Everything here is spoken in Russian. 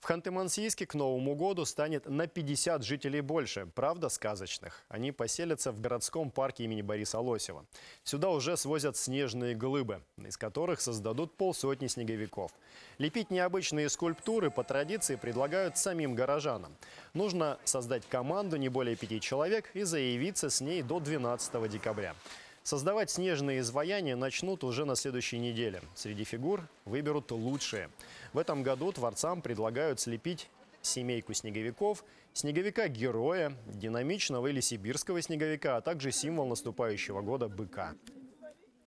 В Ханты-Мансийске к Новому году станет на 50 жителей больше, правда сказочных. Они поселятся в городском парке имени Бориса Лосева. Сюда уже свозят снежные глыбы, из которых создадут полсотни снеговиков. Лепить необычные скульптуры по традиции предлагают самим горожанам. Нужно создать команду не более пяти человек и заявиться с ней до 12 декабря. Создавать снежные изваяния начнут уже на следующей неделе. Среди фигур выберут лучшие. В этом году творцам предлагают слепить семейку снеговиков, снеговика-героя, динамичного или сибирского снеговика, а также символ наступающего года быка.